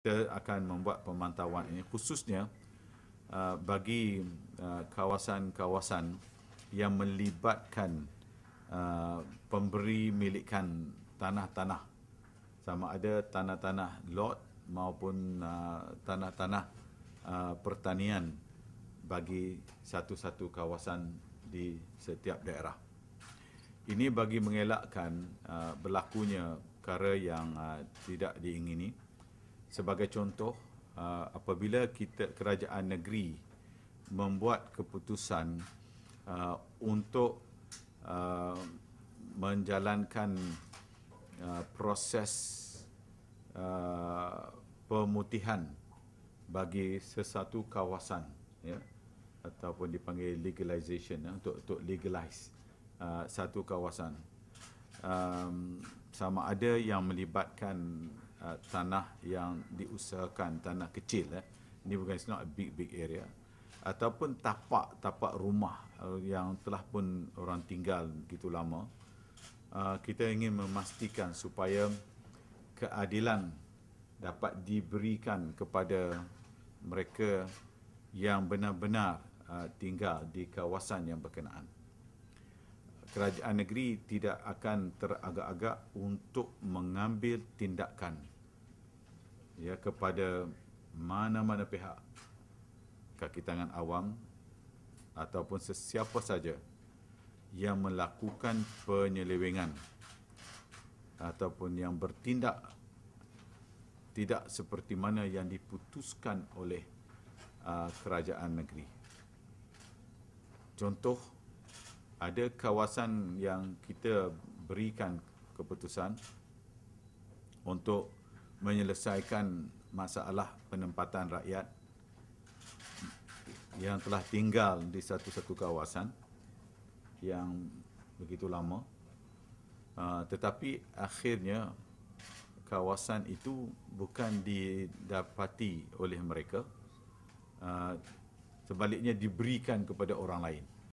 kita akan membuat pemantauan ini khususnya uh, bagi uh, kawasan-kawasan yang melibatkan uh, pemberi milikan tanah-tanah sama ada tanah-tanah lot maupun uh, tanah-tanah uh, pertanian bagi satu-satu kawasan di setiap daerah. Ini bagi mengelakkan uh, berlakunya perkara yang uh, tidak diingini sebagai contoh uh, apabila kita kerajaan negeri membuat keputusan uh, untuk uh, menjalankan proses pemutihan bagi sesuatu kawasan ya ataupun dipanggil legalization ya, untuk untuk legalize uh, satu kawasan um, sama ada yang melibatkan Uh, tanah yang diusahakan tanah kecil eh ni bukan it's not a big big area ataupun tapak-tapak rumah uh, yang telah pun orang tinggal gitu lama uh, kita ingin memastikan supaya keadilan dapat diberikan kepada mereka yang benar-benar uh, tinggal di kawasan yang berkenaan kerajaan negeri tidak akan teragak-agak untuk mengambil tindakan ya kepada mana-mana pihak kaki tangan awam ataupun sesiapa saja yang melakukan penyelewengan ataupun yang bertindak tidak seperti mana yang diputuskan oleh uh, kerajaan negeri. Contoh ada kawasan yang kita berikan keputusan untuk menyelesaikan masalah penempatan rakyat yang telah tinggal di satu-satu kawasan yang begitu lama uh, tetapi akhirnya kawasan itu bukan didapati oleh mereka uh, sebaliknya diberikan kepada orang lain